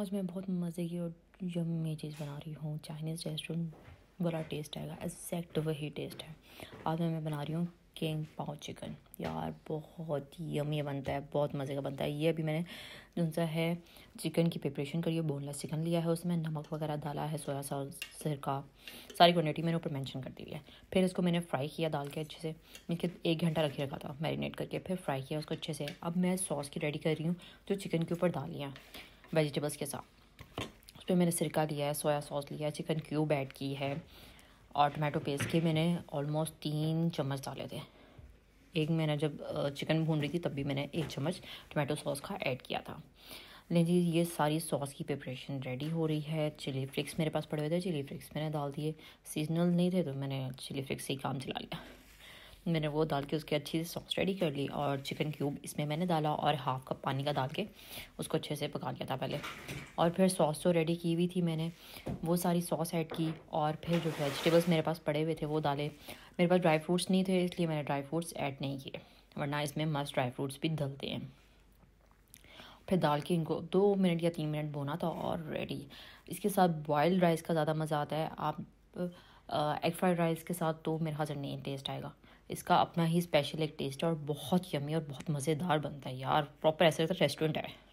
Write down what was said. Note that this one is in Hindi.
आज मैं बहुत मज़े की और यम्मी चीज़ बना रही हूँ चाइनीज़ रेस्टोरेंट बड़ा टेस्ट आएगा एग्जैक्ट वही टेस्ट है आज मैं बना रही हूँ किंग पाव चिकन यार बहुत यमी बनता है बहुत मज़े का बनता है ये अभी मैंने जिनसा सा है चिकन की प्रिपरेशन करी है बोनलेस चिकन लिया है उसमें नमक वगैरह डाला है सोया सॉस का सारी क्वान्टिटी मैंने ऊपर मेंशन कर दी है फिर इसको मैंने फ्राई किया दाल के अच्छे से मैंने एक घंटा रखे रखा था मैरिनेट करके फिर फ्राई किया उसको अच्छे से अब मैं सॉस की रेडी कर रही हूँ जो चिकन के ऊपर डालियाँ वेजिटेबल्स के साथ उस पर मैंने सिरका लिया है सोया सॉस लिया है चिकन क्यूब ऐड की है और टमाटो पेस्ट के मैंने ऑलमोस्ट तीन चम्मच डाले थे एक मैंने जब चिकन भून रही थी तब भी मैंने एक चम्मच टमाटो सॉस का ऐड किया था लेकिन जी ये सारी सॉस की प्रिपरेशन रेडी हो रही है चिली फ्लिक्स मेरे पास पड़े हुए थे चिली फ्लिक्स मैंने डाल दिए सीजनल नहीं थे तो मैंने चिली फ्लिक्स से ही काम चला लिया मैंने वो डाल के उसके अच्छे से सॉस रेडी कर ली और चिकन क्यूब इसमें मैंने डाला और हाफ कप पानी का डाल के उसको अच्छे से पका लिया था पहले और फिर सॉस जो रेडी की हुई थी मैंने वो सारी सॉस ऐड की और फिर जो वेजिटेबल्स मेरे पास पड़े हुए थे वो डाले मेरे पास ड्राई फ्रूट्स नहीं थे इसलिए मैंने ड्राई फ्रूट्स ऐड नहीं किए वरना इसमें मस्त ड्राई फ्रूट्स भी डलते हैं फिर डाल के इनको दो मिनट या तीन मिनट बोना था और रेडी इसके साथ बॉयल्ड राइस का ज़्यादा मज़ा आता है आप एग फ्राइड राइस के साथ तो मेरे हाजिर नहीं टेस्ट आएगा इसका अपना ही स्पेशल एक टेस्ट है और बहुत यमी और बहुत मज़ेदार बनता है यार प्रॉपर ऐसे रेस्टोरेंट तो है